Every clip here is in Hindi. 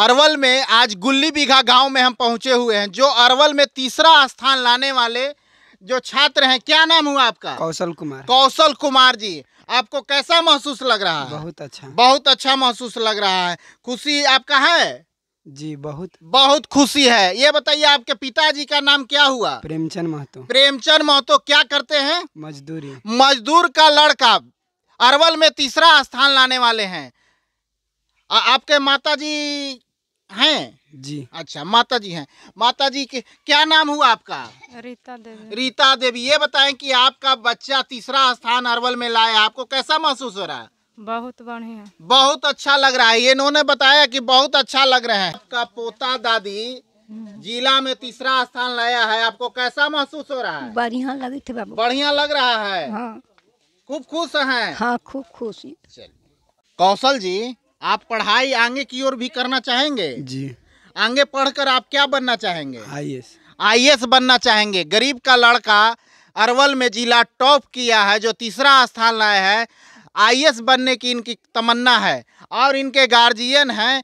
अरवल में आज गुल्ली बीघा गांव में हम पहुंचे हुए हैं जो अरवल में तीसरा स्थान लाने वाले जो छात्र हैं क्या नाम हुआ आपका कौशल कुमार कौशल कुमार जी आपको कैसा महसूस लग रहा है बहुत अच्छा बहुत अच्छा महसूस लग रहा है खुशी आपका है जी बहुत बहुत खुशी है ये बताइए आपके पिताजी का नाम क्या हुआ प्रेमचंद महतो प्रेमचंद महतो क्या करते हैं मजदूरी मजदूर का लड़का अरवल में तीसरा स्थान लाने वाले हैं आ, आपके माता जी हैं जी अच्छा माता जी हैं माता जी के क्या नाम हुआ आपका रीता देवी रीता देवी ये बताएं कि आपका बच्चा तीसरा स्थान अरवल में लाया आपको कैसा महसूस हो रहा है बहुत बढ़िया बहुत अच्छा लग रहा है इन्होंने बताया कि बहुत अच्छा लग रहा है आपका पोता दादी हम्म। जिला में तीसरा स्थान लाया है आपको कैसा महसूस हो रहा है बढ़िया लगे थे बाबू बढ़िया लग रहा है हाँ। खूब खुश है हाँ खूब खुश कौशल जी आप पढ़ाई आगे की ओर भी करना चाहेंगे जी आगे पढ़कर आप क्या बनना चाहेंगे आईएएस आईएएस बनना चाहेंगे गरीब का लड़का अरवल में जिला टॉप किया है जो तीसरा स्थान लाया है आईएएस बनने की इनकी तमन्ना है और इनके गार्जियन हैं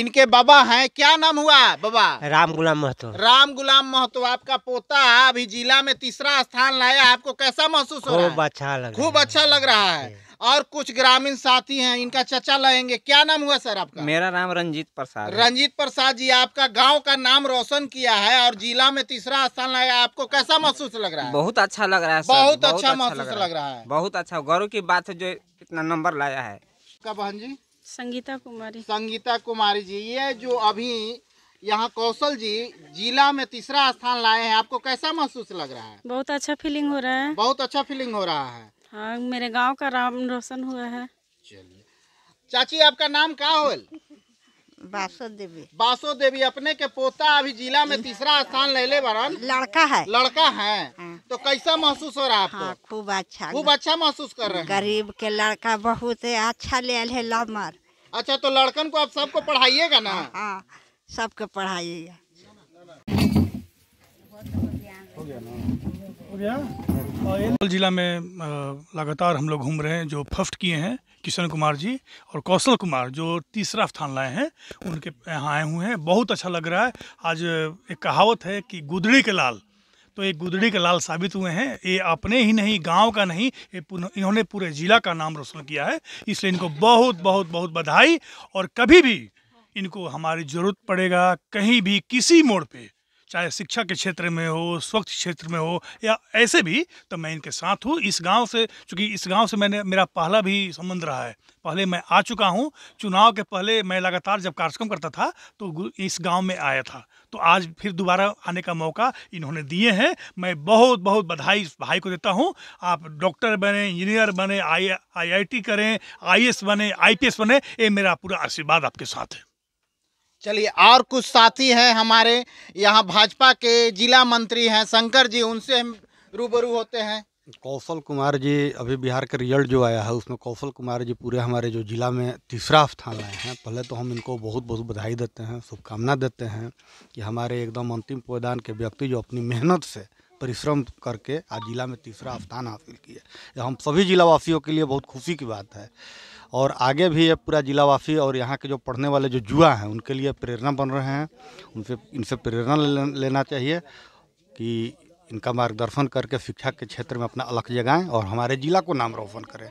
इनके बाबा हैं क्या नाम हुआ बाबा राम गुलाम महतो राम गुलाम महतो आपका पोता अभी जिला में तीसरा स्थान लाया आपको कैसा महसूस हो रहा है खूब अच्छा लग खूब अच्छा लग रहा है और कुछ ग्रामीण साथी हैं इनका चचा लाएंगे क्या नाम हुआ सर आपका मेरा नाम रंजीत प्रसाद रंजीत प्रसाद जी आपका गांव का नाम रोशन किया है और जिला में तीसरा स्थान लाया आपको कैसा महसूस लग रहा है बहुत अच्छा लग रहा है बहुत अच्छा, अच्छा महसूस लग रहा है बहुत अच्छा गौरव की बात है जो इतना नंबर लाया है का बहन जी संगीता कुमारी संगीता कुमारी जी ये जो अभी यहाँ कौशल जी जिला में तीसरा स्थान लाए हैं आपको कैसा महसूस लग रहा है बहुत अच्छा फीलिंग हो रहा है बहुत अच्छा फीलिंग हो रहा है हाँ मेरे गांव का राम रोशन हुआ है चलिए चाची आपका नाम का हो बासो देवी बासो देवी अपने के पोता अभी जिला में तीसरा स्थान ले ले बरन लड़का है लड़का है हाँ। तो कैसा महसूस हो रहा है आपको हाँ, खूब अच्छा खूब अच्छा महसूस कर रहे हैं गरीब के लड़का बहुत है अच्छा ले ले लमर अच्छा तो लड़कन को आप सबको पढ़ाइएगा ना हाँ, हाँ सबको पढ़ाइएगा हो गया ना कौशल जिला में लगातार हम लोग घूम रहे हैं जो फफ्ट किए हैं किशन कुमार जी और कौशल कुमार जो तीसरा स्थान लाए हैं उनके यहाँ आए हुए हैं बहुत अच्छा लग रहा है आज एक कहावत है कि गुदड़ी के लाल तो ये गुदड़ी के लाल साबित हुए हैं ये अपने ही नहीं गांव का नहीं ये इन्होंने पूरे ज़िला का नाम रोशन किया है इसलिए इनको बहुत बहुत बहुत बधाई और कभी भी इनको हमारी ज़रूरत पड़ेगा कहीं भी किसी मोड़ पर चाहे शिक्षा के क्षेत्र में हो स्वच्छ क्षेत्र में हो या ऐसे भी तो मैं इनके साथ हूँ इस गांव से चूँकि इस गांव से मैंने मेरा पहला भी संबंध रहा है पहले मैं आ चुका हूँ चुनाव के पहले मैं लगातार जब कार्यक्रम करता था तो इस गांव में आया था तो आज फिर दोबारा आने का मौका इन्होंने दिए हैं मैं बहुत बहुत बधाई भाई को देता हूँ आप डॉक्टर बने इंजीनियर बने आई आई करें आई बने आई बने ये मेरा पूरा आशीर्वाद आपके साथ है चलिए और कुछ साथी हैं हमारे यहाँ भाजपा के जिला मंत्री हैं शंकर जी उनसे हम रूबरू होते हैं कौशल कुमार जी अभी बिहार का रिजल्ट जो आया है उसमें कौशल कुमार जी पूरे हमारे जो जिला में तीसरा स्थान आए हैं पहले तो हम इनको बहुत बहुत बधाई देते हैं शुभकामना देते हैं कि हमारे एकदम अंतिम पायदान के व्यक्ति जो अपनी मेहनत से परिश्रम करके आज जिला में तीसरा स्थान हासिल किया हम सभी जिला वासियों के लिए बहुत खुशी की बात है और आगे भी ये पूरा जिलावासी और यहाँ के जो पढ़ने वाले जो जुआ हैं उनके लिए प्रेरणा बन रहे हैं उनसे इनसे प्रेरणा लेना चाहिए कि इनका मार्गदर्शन करके शिक्षा के क्षेत्र में अपना अलग जगाएं और हमारे ज़िला को नाम रोशन करें